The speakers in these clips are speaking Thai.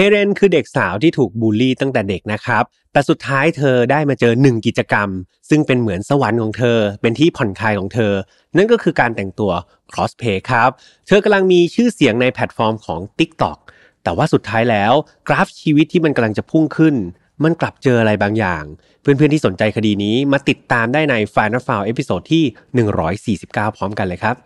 เฮเรนคือเด็กสาวที่ถูกบูลลี่ตั้งแต่เด็กนะครับ แต่สุดท้ายเธอได้มาเจอหนึ่งกิจกรรม ซึ่งเป็นเหมือนสวรรค์ของเธอ เป็นที่ผ่อนคลายของเธอ นั่นก็คือการแต่งตัว crossplay ครับ เธอกำลังมีชื่อเสียงในแพลตฟอร์มของ TikTok แต่ว่าสุดท้ายแล้วกราฟชีวิตที่มันกำลังจะพุ่งขึ้น มันกลับเจออะไรบางอย่าง เพื่อนๆที่สนใจคดีนี้มาติดตามได้ใน Final f i l e เอพิโซดที่149 พร้อมกันเลยครับ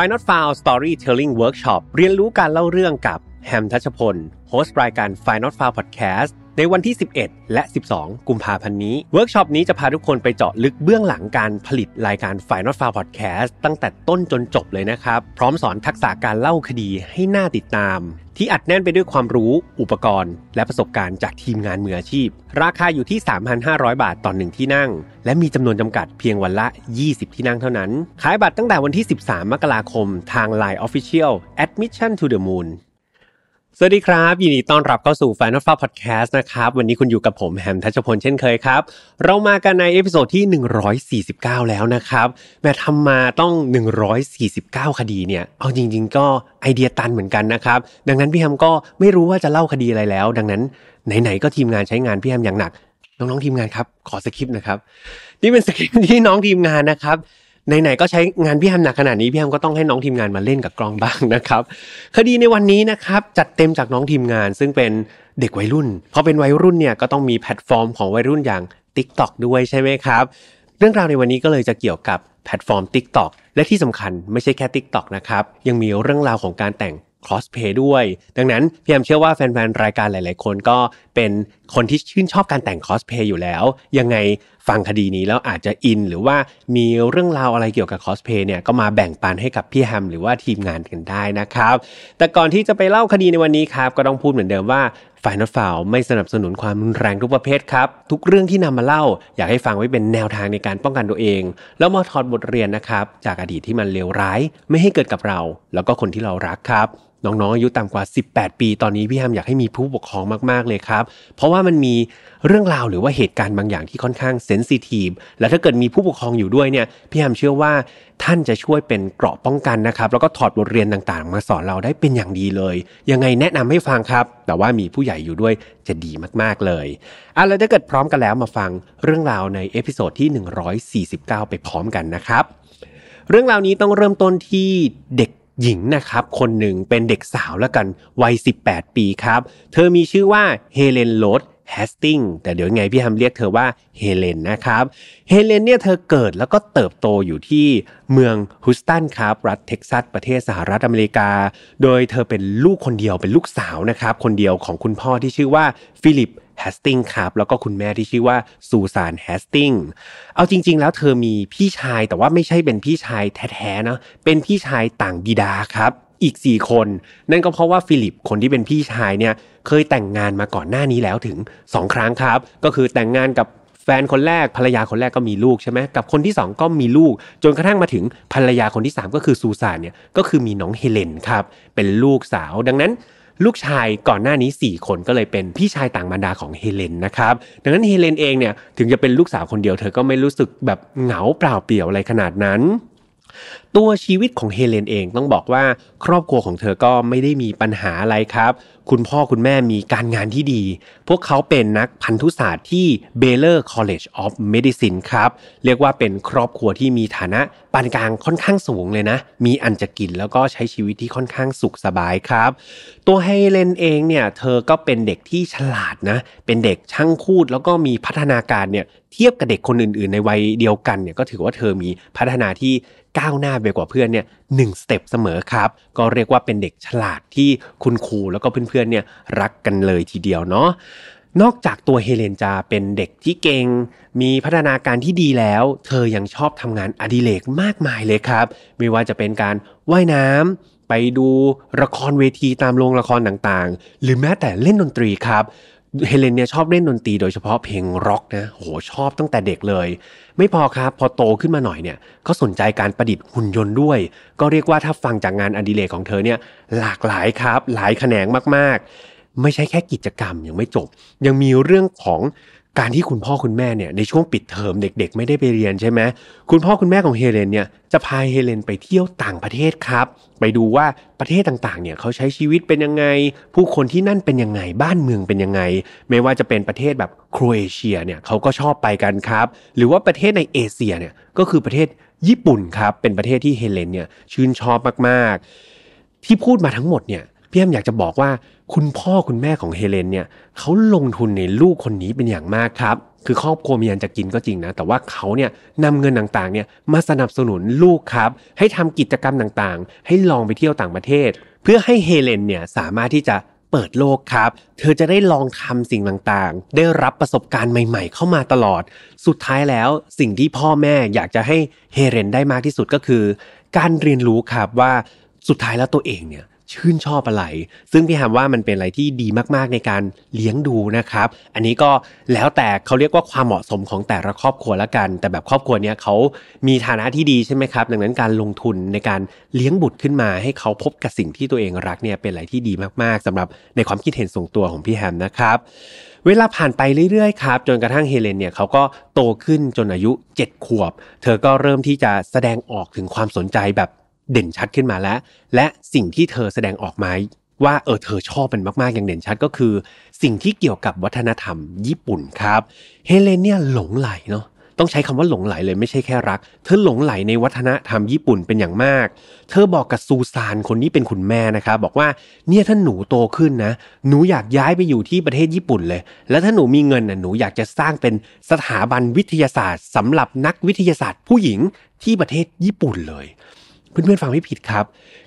Final f i l e Storytelling Workshop เรียนรู้การเล่าเรื่องกับแฮมทัชพล โฮสต์รายการ Final f a r e Podcast ในวันที่ 11 และ 12 กุมภาพันธ์นี้ เวิร์กช็อปนี้จะพาทุกคนไปเจาะลึกเบื้องหลังการผลิตรายการ Final f a r e Podcast ตั้งแต่ต้นจนจบเลยนะครับ พร้อมสอนทักษะการเล่าคดีให้หน่าติดตาม ที่อัดแน่นไปด้วยความรู้อุปกรณ์และประสบการณ์จากทีมงานมืออาชีพ ราคาอยู่ที่ 3,500 บาทต่อหนึ่งที่นั่ง และมีจำนวนจำกัดเพียงวันละ 20 ที่นั่งเท่านั้น ขายบัตรตั้งแต่วันที่ 13 มกราคม ทาง Line Official Admission to the Moon สวัสดีครับ ยินดีต้อนรับเข้าสู่ Final f a r Podcast นะครับ วันนี้คุณอยู่กับผม แฮมทัชพลเช่นเคยครับ เรามากันในเอพิโซดที่ 149 แล้วนะครับ แม่ทำมาต้อง 149 คดีเนี่ยเอาจริงๆ ก็ไอเดียตันเหมือนกันนะครับ ดังนั้นพี่แฮมก็ไม่รู้ว่าจะเล่าคดีอะไรแล้ว ดังนั้น ไหนๆ ก็ทีมงานใช้งานพี่แฮมอย่างหนัก น้องๆ ทีมงานครับขอสคริปต์นะครับนี่เป็นสคริปต์ที่น้องทีมงานนะครับไหนๆก็ใช้งานพี่ฮัมหนักขนาดนี้พี่ฮัมก็ต้องให้น้องทีมงานมาเล่นกับกล้องบ้างนะครับคดีในวันนี้นะครับจัดเต็มจากน้องทีมงาน ซึ่งเป็นเด็กวัยรุ่นพอเป็นวัยรุ่นเนี่ยก็ต้องมีแพลตฟอร์มของวัยรุ่นอย่าง Tik t o อกด้วยใช่ไหมครับเรื่องราวในวันนี้ก็เลยจะเกี่ยวกับแพลตฟอร์ม Tik t o อกและที่สำคัญไม่ใช่แค่ Tik t o อกนะครับยังมีเรื่องราวของการแต่งคอสเพย์ด้วย ดังนั้นพี่ฮัมเชื่อว่าแฟนๆรายการหลาย ๆคนก็เป็นคนที่ชื่นชอบการแต่งคอสเพย์อยู่แล้ว ยังไงฟังคดีนี้แล้วอาจจะอิน หรือว่ามีเรื่องราวอะไรเกี่ยวกับคอสเพย์เนี่ยก็มาแบ่งปันให้กับพี่แฮมหรือว่าทีมงานกันได้นะครับ แต่ก่อนที่จะไปเล่าคดีในวันนี้ครับก็ต้องพูดเหมือนเดิมว่าฝ่ายนัดฝ่าวไม่สนับสนุนความรุนแรงทุกประเภทครับ ทุกเรื่องที่นำมาเล่า อยากให้ฟังไว้เป็นแนวทางในการป้องกันตัวเอง แล้วมาถอดบทเรียนนะครับจากอดีตที่มันเลวร้ายไม่ให้เกิดกับเรา แล้วก็คนที่เรารักครับน้องๆ อายุต่ำกว่า 18 ปี ตอนนี้พี่ฮัมอยากให้มีผู้ปกครองมาก ๆ เลยครับ เพราะว่ามันมีเรื่องราวหรือว่าเหตุการณ์บางอย่างที่ค่อนข้างเซนซิทีฟ และถ้าเกิดมีผู้ปกครองอยู่ด้วยเนี่ย พี่ฮัมเชื่อว่าท่านจะช่วยเป็นเกราะป้องกันนะครับ แล้วก็ถอดบทเรียนต่างๆ มาสอนเราได้เป็นอย่างดีเลย ยังไงแนะนำให้ฟังครับ แต่ว่ามีผู้ใหญ่อยู่ด้วยจะดีมากๆ เลยอ่ะแล้วถ้าเกิดพร้อมกันแล้วมาฟังเรื่องราวในเอพิโซดที่ 149 ไปพร้อมกันนะครับ เรื่องราวนี้ต้องเริ่มต้นที่เด็กหญิงนะครับคนหนึ่งเป็นเด็กสาวแล้วกัน วัย 18 ปีครับเธอมีชื่อว่าเฮเลนโรดแฮสติงแต่เดี๋ยวไงพี่ฮัมเรียกเธอว่าเฮเลนนะครับเฮเลนเนี่ยเธอเกิดแล้วก็เติบโตอยู่ที่เมืองฮุสตันครับรัฐเท็กซัสประเทศสหรัฐอเมริกา โดยเธอเป็นลูกคนเดียวเป็นลูกสาวนะครับคนเดียวของคุณพ่อที่ชื่อว่าฟิลิปแฮสติงครับแล้วก็คุณแม่ที่ชื่อว่าซูซานแฮสติงเอาจริงๆแล้วเธอมีพี่ชายแต่ว่าไม่ใช่เป็นพี่ชายแท้ๆนะ เป็นพี่ชายต่างบิดาครับ อีก4คนนั่นก็เพราะว่าฟิลิปคนที่เป็นพี่ชายเนี่ยเคยแต่งงานมาก่อนหน้านี้แล้วถึง2ครั้งครับ ก็คือแต่งงานกับแฟนคนแรกภรรยาคนแรกก็มีลูกใช่ไหมกับคนที่2ก็มีลูกจนกระทั่งมาถึงภรรยาคนที่ 3 ก็คือซูซานเนี่ยก็คือมีน้องเฮเลนครับเป็นลูกสาว ดังนั้นลูกชายก่อนหน้านี้ 4 คนก็เลยเป็นพี่ชายต่างบรรดาของเฮเลนนะครับ ดังนั้นเฮเลนเองเนี่ยถึงจะเป็นลูกสาวคนเดียวเธอก็ไม่รู้สึกแบบเหงาเปล่าเปลี่ยวอะไรขนาดนั้นตัวชีวิตของเฮเลนเองต้องบอกว่า ครอบครัวของเธอก็ไม่ได้มีปัญหาอะไรครับ คุณพ่อคุณแม่มีการงานที่ดี พวกเขาเป็นนักพันธุศาสตร์ที่ Baylor College of Medicine ครับเรียกว่าเป็นครอบครัวที่มีฐานะปานกลางค่อนข้างสูงเลยนะมีอันจะกินแล้วก็ใช้ชีวิตที่ค่อนข้างสุขสบายครับตัวเฮเลนเองเนี่ยเธอก็เป็นเด็กที่ฉลาดนะเป็นเด็กช่างคูดแล้วก็มีพัฒนาการเนี่ยเทียบกับเด็กคนอื่นๆ ในวัยเดียวกันเนี่ยก็ถือว่าเธอมีพัฒนาที่ก้าวหน้าไปกว่าเพื่อนเนี่ยหนึ่งสเต็ปเสมอครับก็เรียกว่าเป็นเด็กฉลาดที่คุณครูแล้วก็เพื่อน ๆ เนี่ยรักกันเลยทีเดียวเนาะนอกจากตัวเฮเลนจะเป็นเด็กที่เก่ง มีพัฒนาการที่ดีแล้ว เธอยังชอบทำงานอดิเรกมากมายเลยครับ ไม่ว่าจะเป็นการว่ายน้ำไปดูละครเวทีตามโรงละครต่างๆ หรือแม้แต่เล่นดนตรีครับเฮเลนเนี่ยชอบเล่นดนตรีโดยเฉพาะเพลงร็อกนะโหชอบตั้งแต่เด็กเลย ไม่พอครับพอโตขึ้นมาหน่อยเนี่ยก็สนใจการประดิษฐ์หุ่นยนต์ด้วย ก็เรียกว่าถ้าฟังจากงานอดิเรกของเธอเนี่ยหลากหลายครับ หลายแขนงมากๆ ไม่ใช่แค่กิจกรรม ยังไม่จบ ยังมีเรื่องของการที่คุณพ่อคุณแม่เนี่ยในช่วงปิดเทอมเด็ก ๆ ไม่ได้ไปเรียนใช่ไหมคุณพ่อคุณแม่ของเฮเลนเนี่ยจะพาเฮเลนไปเที่ยวต่างประเทศครับ ไปดูว่าประเทศต่างๆเนี่ยเขาใช้ชีวิตเป็นยังไงผู้คนที่นั่นเป็นยังไงบ้านเมืองเป็นยังไงไม่ว่าจะเป็นประเทศแบบโครเอเชียเนี่ยเขาก็ชอบไปกันครับหรือว่าประเทศในเอเชียเนี่ยก็คือประเทศญี่ปุ่นครับเป็นประเทศที่เฮเลนเนี่ยชื่นชอบมากๆที่พูดมาทั้งหมดเนี่ยพี่แอมอยากจะบอกว่าคุณพ่อคุณแม่ของเฮเลนเนี่ยเขาลงทุนในลูกคนนี้เป็นอย่างมากครับ คือครอบครัวมีอันจะกินก็จริงนะ แต่ว่าเขาเนี่ยนำเงินต่างๆเนี่ยมาสนับสนุนลูกครับ ให้ทำกิจกรรมต่างๆ ให้ลองไปเที่ยวต่างประเทศ เพื่อให้เฮเลนเนี่ยสามารถที่จะเปิดโลกครับ เธอจะได้ลองทำสิ่งต่างๆ ได้รับประสบการณ์ใหม่ๆ เข้ามาตลอด สุดท้ายแล้วสิ่งที่พ่อแม่อยากจะให้เฮเลนได้มากที่สุดก็คือ การเรียนรู้ครับว่าสุดท้ายแล้วตัวเองเนี่ยชื่นชอบอะไร ซึ่งพี่ฮามว่ามันเป็นอะไรที่ดีมากๆ ในการเลี้ยงดูนะครับ อันนี้ก็แล้วแต่เขาเรียกว่าความเหมาะสมของแต่ละครอบครัวละกัน แต่แบบครอบครัวเนี้ยเขามีฐานะที่ดีใช่ไหมครับ ดังนั้นการลงทุนในการเลี้ยงบุตรขึ้นมา ให้เขาพบกับสิ่งที่ตัวเองรักเนี่ยเป็นอะไรที่ดีมากๆ สำหรับในความคิดเห็นส่วนตัวของพี่แฮมนะครับ เวลาผ่านไปเรื่อยๆครับจนกระทั่งเฮเลนเนี่ยเขาก็โตขึ้นจนอายุ 7 ขวบ เธอก็เริ่มที่จะแสดงออกถึงความสนใจแบบเด่นชัดขึ้นมาแล้ว และสิ่งที่เธอแสดงออกมา ว่าเออเธอชอบมันมาก ๆอย่างเด่นชัดก็คือ สิ่งที่เกี่ยวกับวัฒนธรรมญี่ปุ่นครับ เฮเลนเนี่ยหลงไหลเนาะต้องใช้คำว่าหลงไหลเลยไม่ใช่แค่รัก เธอหลงไหลในวัฒนธรรมญี่ปุ่นเป็นอย่างมากเธอบอกกับซูซานคนนี้เป็นคุณแม่นะครับบอกว่าเนี่ยถ้าหนูโตขึ้นนะ หนูอยากย้ายไปอยู่ที่ประเทศญี่ปุ่นเลย แล้วถ้าหนูมีเงินนะหนูอยากจะสร้างเป็นสถาบันวิทยาศาสตร์ สำหรับนักวิทยาศาสตร์ผู้หญิงที่ประเทศญี่ปุ่นเลยเพื่อน ๆ ฟังไม่ผิดครับ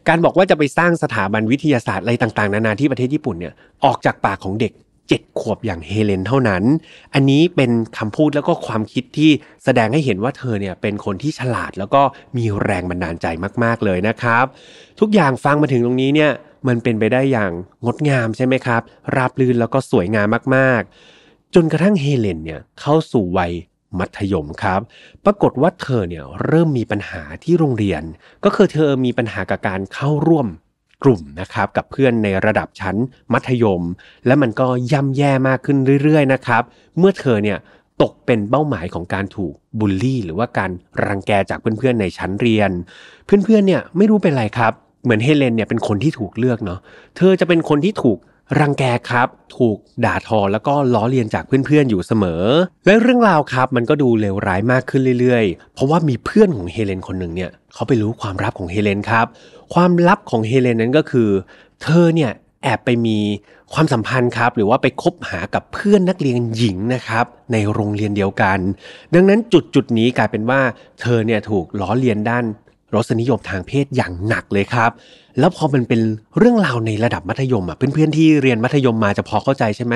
การบอกว่าจะไปสร้างสถาบันวิทยาศาสตร์อะไรต่างๆนานาที่ประเทศญี่ปุ่นเนี่ย ออกจากปากของเด็กเจ็ดขวบอย่างเฮเลน เท่านั้น อันนี้เป็นคำพูดแล้วก็ความคิดที่แสดงให้เห็นว่าเธอเนี่ยเป็นคนที่ฉลาดแล้วก็มีแรงบันดาลใจมากๆเลยนะครับ ทุกอย่างฟังมาถึงตรงนี้เนี่ยมันเป็นไปได้อย่างงดงามใช่ไหมครับราบรื่นแล้วก็สวยงามมากๆ จนกระทั่งเฮเลนเนี่ยเข้าสู่วัยมัธยมครับ ปรากฏว่าเธอเนี่ยเริ่มมีปัญหาที่โรงเรียน ก็คือเธอมีปัญหากับการเข้าร่วมกลุ่มนะครับกับเพื่อนในระดับชั้น มัธยม และมันก็ย่ำแย่มากขึ้นเรื่อยๆนะครับ เมื่อเธอเนี่ยตกเป็นเป้าหมายของการถูกบูลลี่ หรือว่าการรังแกจากเพื่อนๆในชั้นเรียน เพื่อนๆเนี่ยไม่รู้เป็นไรครับ เหมือนเฮเลนเนี่ยเป็นคนที่ถูกเลือกเนาะ เธอจะเป็นคนที่ถูกรังแกครับ ถูกด่าทอแล้วก็ล้อเลียนจากเพื่อนๆอยู่เสมอ และเรื่องราวครับมันก็ดูเลวร้ายมากขึ้นเรื่อย ๆ เพราะว่ามีเพื่อนของเฮเลนคนหนึ่งเนี่ยเขาไปรู้ความลับของเฮเลนครับความลับของเฮเลนนั้นก็คือ เธอเนี่ยแอบไปมีความสัมพันธ์ครับหรือว่าไปคบหากับเพื่อนนักเรียนหญิงนะครับในโรงเรียนเดียวกัน ดังนั้นจุดจุดนี้กลายเป็นว่าเธอเนี่ยถูกล้อเลียนด้านรสนิยมทางเพศอย่างหนักเลยครับ แล้วพอมันเป็นเรื่องราวในระดับมัธยมอ่ะเพื่อนๆที่เรียนมัธยมมาจะพอเข้าใจใช่ไหม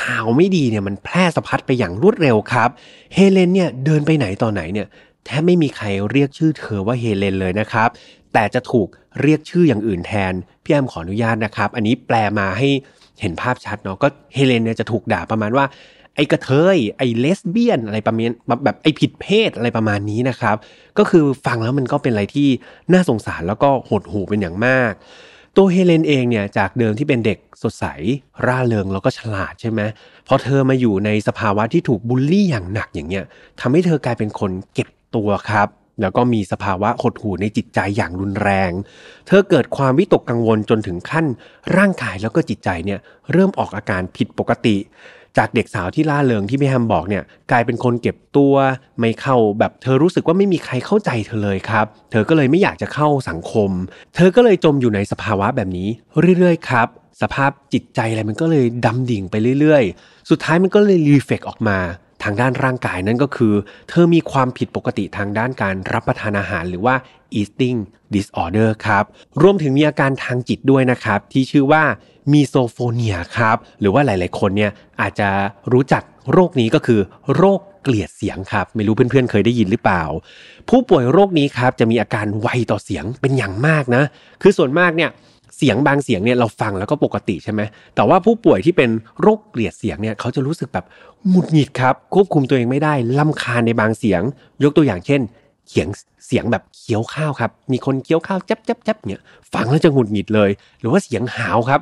ข่าวไม่ดีเนี่ยมันแพร่สะพัดไปอย่างรวดเร็วครับเฮเลนเนี่ยเดินไปไหนต่อไหนเนี่ยแทบไม่มีใครเรียกชื่อเธอว่าเฮเลนเลยนะครับ แต่จะถูกเรียกชื่ออย่างอื่นแทนพี่แอมขออนุญาตนะครับอันนี้แปลมาให้เห็นภาพชัดเนาะก็เฮเลนเนี่ยจะถูกด่าประมาณว่าไอ้กระเทย ไอ้เลสเบี้ยน อะไรประมาณแบบ ไอ้ผิดเพศ อะไรประมาณนี้นะครับ ก็คือฟังแล้วมันก็เป็นอะไรที่น่าสงสารแล้วก็หดหูเป็นอย่างมาก ตัวเฮเลนเองเนี่ยจากเดิมที่เป็นเด็กสดใส ร่าเริง แล้วก็ฉลาดใช่ไหมพอเธอมาอยู่ในสภาวะที่ถูกบูลลี่อย่างหนักอย่างเงี้ยทำให้เธอกลายเป็นคนเก็บตัวครับ แล้วก็มีสภาวะหดหู่ในจิตใจอย่างรุนแรง เธอเกิดความวิตกกังวลจนถึงขั้นร่างกายแล้วก็จิตใจเนี่ยเริ่มออกอาการผิดปกติจากเด็กสาวที่ล่าเริงที่พี่แฮมบอกเนี่ยกลายเป็นคนเก็บตัวไม่เข้าแบบเธอรู้สึกว่าไม่มีใครเข้าใจเธอเลยครับ เธอก็เลยไม่อยากจะเข้าสังคม เธอก็เลยจมอยู่ในสภาวะแบบนี้เรื่อยๆ ครับ สภาพจิตใจอะไรมันก็เลยดำดิ่งไปเรื่อยๆ สุดท้ายมันก็เลยรีเฟกออกมา ทางด้านร่างกายนั่นก็คือเธอมีความผิดปกติทางด้านการรับประทานอาหาร หรือว่า eating disorder ครับรวมถึงมีอาการทางจิตด้วยนะครับที่ชื่อว่ามีโซโฟเนียครับหรือว่าหลาย ๆ คนเนี่ยอาจจะรู้จักโรคนี้ก็คือโรคเกลียดเสียงครับ ไม่รู้เพื่อน ๆ เคยได้ยินหรือเปล่า ผู้ป่วยโรคนี้ครับจะมีอาการไวต่อเสียงเป็นอย่างมากนะ คือส่วนมากเนี่ยเสียงบางเสียงเนี่ยเราฟังแล้วก็ปกติใช่ไหมแต่ว่าผู้ป่วยที่เป็นโรคเกลียดเสียงเนี่ยเขาจะรู้สึกแบบหงุดหงิดครับ ควบคุมตัวเองไม่ได้ลำคาญในบางเสียง ยกตัวอย่างเช่น เสียงเสียงแบบเคี้ยวข้าวครับมีคนเคี้ยวข้าวจับจับจับเนี่ยฟังแล้วจะหงุดหงิดเลย หรือว่าเสียงหาวครับ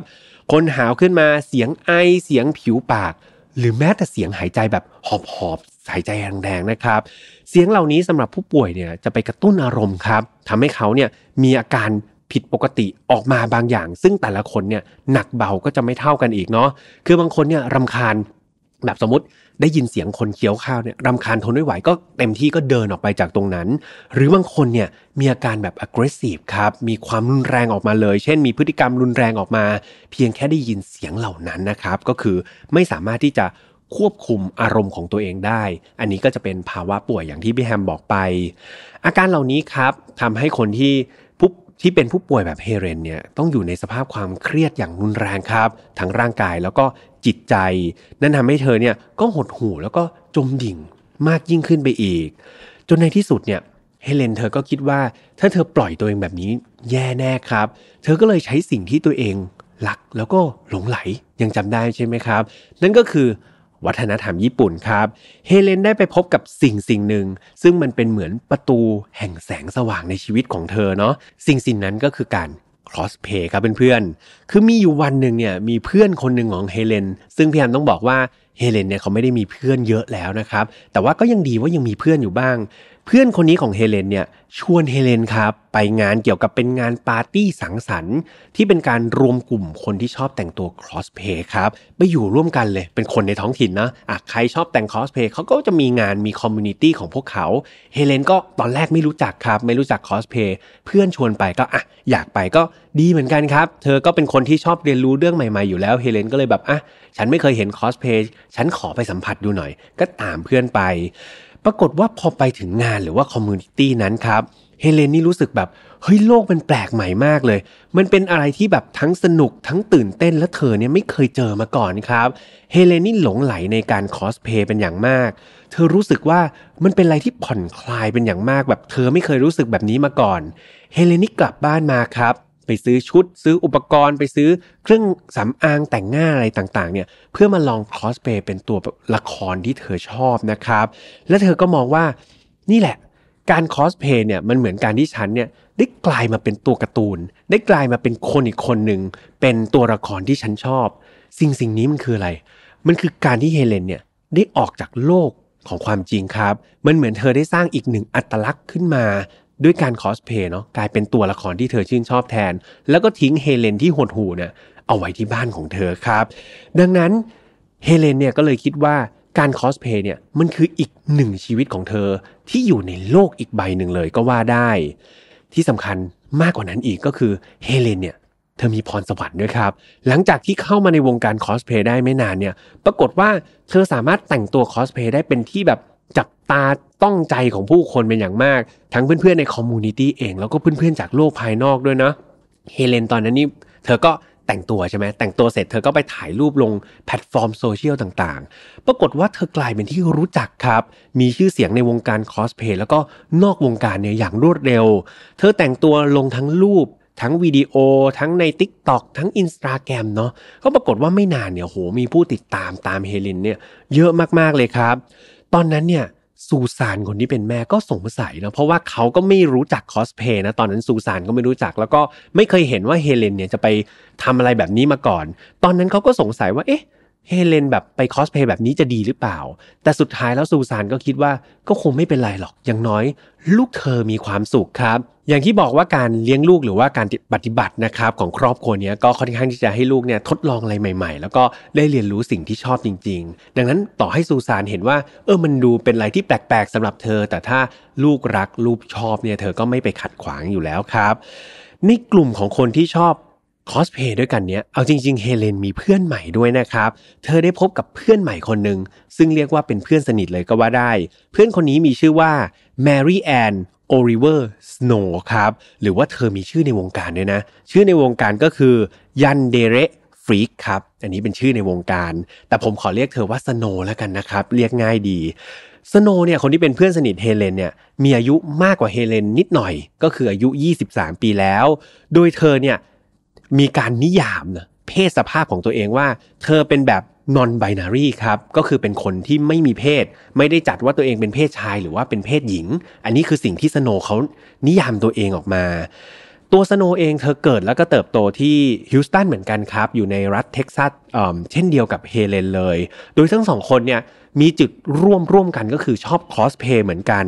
คนหาวขึ้นมาเสียงไอเสียงผิวปาก หรือแม้แต่เสียงหายใจแบบหอบหอบหายใจแรงๆนะครับ เสียงเหล่านี้สำหรับผู้ป่วยเนี่ยจะไปกระตุ้นอารมณ์ครับทำให้เขาเนี่ยมีอาการผิดปกติออกมาบางอย่าง ซึ่งแต่ละคนเนี่ยหนักเบาก็จะไม่เท่ากันอีกเนาะคือบางคนเนี่ยรำคาญแบบสมมติได้ยินเสียงคนเคี้ยวข้าวเนี่ยรำคาญทนไม่ไหว ก็เต็มที่ก็เดินออกไปจากตรงนั้น หรือบางคนเนี่ยมีอาการแบบ aggressive ครับมีความรุนแรงออกมาเลย เช่นมีพฤติกรรมรุนแรงออกมา เพียงแค่ได้ยินเสียงเหล่านั้นนะครับก็คือไม่สามารถที่จะควบคุมอารมณ์ของตัวเองได้ อันนี้ก็จะเป็นภาวะป่วยอย่างที่พี่แฮมบอกไป อาการเหล่านี้ครับทำให้คนที่ผู้ที่เป็นผู้ป่วยแบบเฮเรนเนี่ยต้องอยู่ในสภาพความเครียดอย่างรุนแรงครับ ทั้งร่างกายแล้วก็จิตใจนั่นทำให้เธอเนี่ยก็หดหู่แล้วก็จมดิ่งมากยิ่งขึ้นไปอีก จนในที่สุดเนี่ยเฮเลนเธอก็คิดว่าถ้าเธอปล่อยตัวเองแบบนี้แย่แน่ครับ เธอก็เลยใช้สิ่งที่ตัวเองรักแล้วก็หลงไหลยังจำได้ใช่ไหมครับ นั่นก็คือ วัฒนธรรมญี่ปุ่นครับเฮเลนได้ไปพบกับสิ่งสิ่งหนึ่งซึ่งมันเป็นเหมือนประตูแห่งแสงสว่างในชีวิตของเธอเนาะสิ่งสิ่งนั้นก็คือการ crossplay ครับเพื่อนๆ คือมีอยู่วันหนึ่งเนี่ยมีเพื่อนคนหนึ่งของเฮเลนซึ่งพี่แอมต้องบอกว่าเฮเลนเนี่ยเขาไม่ได้มีเพื่อนเยอะแล้วนะครับแต่ว่าก็ยังดีว่ายังมีเพื่อนอยู่บ้างเพื่อนคนนี้ของเฮเลนเนี่ยชวนเฮเลนครับไปงานเกี่ยวกับเป็นงานปาร์ตี้สังสรรค์ ที่เป็นการรวมกลุ่มคนที่ชอบแต่งตัวคอสเพย์ครับไปอยู่ร่วมกันเลย เป็นคนในท้องถิ่นนะอ่ะใครชอบแต่งคอสเพย์เขาก็จะมีงานมีคอมมูนิตี้ของพวกเขาเฮเลนก็ตอนแรกไม่รู้จักครับ ไม่รู้จักคอสเพย์เพื่อนชวนไปก็อ่ะอยากไปก็ดีเหมือนกันครับ เธอก็เป็นคนที่ชอบเรียนรู้เรื่องใหม่ๆอยู่แล้วเฮเลนก็เลยแบบอ่ะฉันไม่เคยเห็นคอสเพย์ฉันขอไปสัมผัสดูหน่อย ก็ตามเพื่อนไปปรากฏว่าพอไปถึงงานหรือว่าคอมมูนิตี้นั้นครับ เฮเลนนี่รู้สึกแบบ เฮ้ยโลกมันแปลกใหม่มากเลย มันเป็นอะไรที่แบบทั้งสนุกทั้งตื่นเต้นและเธอเนี่ยไม่เคยเจอมาก่อนครับเฮเลนนี่หลงไหลในการคอสเพย์เป็นอย่างมาก เธอรู้สึกว่ามันเป็นอะไรที่ผ่อนคลายเป็นอย่างมากแบบ เธอไม่เคยรู้สึกแบบนี้มาก่อนเฮเลนนี่กลับบ้านมาครับไปซื้อชุดซื้ออุปกรณ์ ไปซื้อเครื่องสำอางแต่งหน้าอะไรต่างๆเนี่ยเพื่อมาลองคอสเพย์เป็นตัวละครที่เธอชอบนะครับ และเธอก็มองว่านี่แหละการคอสเพย์เนี่ยมันเหมือนการที่ฉันเนี่ยได้กลายมาเป็นตัวการ์ตูนได้กลายมาเป็นคนอีกคนหนึ่งเป็นตัวละครที่ฉันชอบ สิ่งสิ่งนี้มันคืออะไร มันคือการที่เฮเลนเนี่ยได้ออกจากโลกของความจริงครับมันเหมือนเธอได้สร้างอีกหนึ่งอัตลักษณ์ขึ้นมาด้วยการคอสเพย์เนาะกลายเป็นตัวละครที่เธอชื่นชอบแทน แล้วก็ทิ้งเฮเลน ที่หดหูเนี่ยเอาไว้ที่บ้านของเธอครับ ดังนั้นเฮเลนเนี่ยก็เลยคิดว่าการคอสเพย์เนี่ยมันคืออีกหนึ่งชีวิตของเธอที่อยู่ในโลกอีกใบหนึ่งเลยก็ว่าได้ ที่สำคัญมากกว่านั้นอีกก็คือเฮเลนเนี่ยเธอมีพรสวรรค์ด้วยครับ หลังจากที่เข้ามาในวงการคอสเพย์ได้ไม่นานเนี่ยปรากฏว่าเธอสามารถแต่งตัวคอสเพย์ได้เป็นที่แบบจับตาต้องใจของผู้คนเป็นอย่างมาก ทั้งเพื่อน ๆในคอมมูนิตี้เอง แล้วก็เพื่อนๆ จากโลกภายนอกด้วยเนาะเฮเลนตอนนั้นนี่เธอก็แต่งตัวใช่ไหมแต่งตัวเสร็จเธอก็ไปถ่ายรูปลงแพลตฟอร์มโซเชียลต่างๆ ปรากฏว่าเธอกลายเป็นที่รู้จักครับ มีชื่อเสียงในวงการคอสเพย์แล้วก็นอกวงการเนี่ยอย่างรวดเร็ว เธอแต่งตัวลงทั้งรูปทั้งวิดีโอทั้งใน t i k t o อกทั้ง i n s t a g r รมเนาะก็ปรากฏว่าไม่นานเนี่ยโหมีผู้ติดตามตามเฮลินเนี่ยเยอะมากๆเลยครับตอนนั้นเนี่ยซูซานคนที่เป็นแม่ก็สงสัยนะเพราะว่าเขาก็ไม่รู้จักคอสเพย์นะตอนนั้นซูซานก็ไม่รู้จักแล้วก็ไม่เคยเห็นว่าเฮเลนเนี่ยจะไปทำอะไรแบบนี้มาก่อน ตอนนั้นเขาก็สงสัยว่าเอ๊ะเฮเลน แบบไปคอสเพย์แบบนี้จะดีหรือเปล่า แต่สุดท้ายแล้วซูซานก็คิดว่า ก็คงไม่เป็นไรหรอกอย่างน้อยลูกเธอมีความสุขครับอย่างที่บอกว่าการเลี้ยงลูกหรือว่าการปฏิบัตินะครับของครอบครัวนี้ก็ค่อนข้างที่จะให้ลูกเนี่ยทดลองอะไรใหม่ๆ แล้วก็ได้เรียนรู้สิ่งที่ชอบจริงๆ ดังนั้นต่อให้ซูซานเห็นว่าเออมันดูเป็นอะไรที่แปลกๆ สำหรับเธอ แต่ถ้าลูกรักลูกชอบเนี่ยเธอก็ไม่ไปขัดขวางอยู่แล้วครับ ในกลุ่มของคนที่ชอบคอสเพย์ด้วยกันเนี้ยเอาจริงๆเฮเลนมีเพื่อนใหม่ด้วยนะครับเธอได้พบกับเพื่อนใหม่คนหนึ่งซึ่งเรียกว่าเป็นเพื่อนสนิทเลยก็ว่าได้ เพื่อนคนนี้มีชื่อว่าแมรี่แอนโอริเวอร์ สโนครับ หรือว่าเธอมีชื่อในวงการด้วยนะ ชื่อในวงการก็คือยันเดเรฟรีกครับ อันนี้เป็นชื่อในวงการ แต่ผมขอเรียกเธอว่าสโนแล้วกันนะครับ เรียกง่ายดี สโนเนี่ย คนที่เป็นเพื่อนสนิทเฮเลนเนี่ย มีอายุมากกว่าเฮเลนนิดหน่อย ก็คืออายุ 23 ปีแล้ว โดยเธอเนี่ย มีการนิยามนะเพศสภาพของตัวเองว่าเธอเป็นแบบนอนไบนารีครับก็คือเป็นคนที่ไม่มีเพศ ไม่ได้จัดว่าตัวเองเป็นเพศชายหรือว่าเป็นเพศหญิง อันนี้คือสิ่งที่สโนเขานิยามตัวเองออกมา ตัวสโนเองเธอเกิดแล้วก็เติบโตที่ฮิวสตันเหมือนกันครับอยู่ในรัฐเท็กซัสเช่นเดียวกับเฮเลนเลย โดยทั้งสองคนเนี่ยมีจุดร่วมร่วมกันก็คือชอบคอสเพย์เหมือนกัน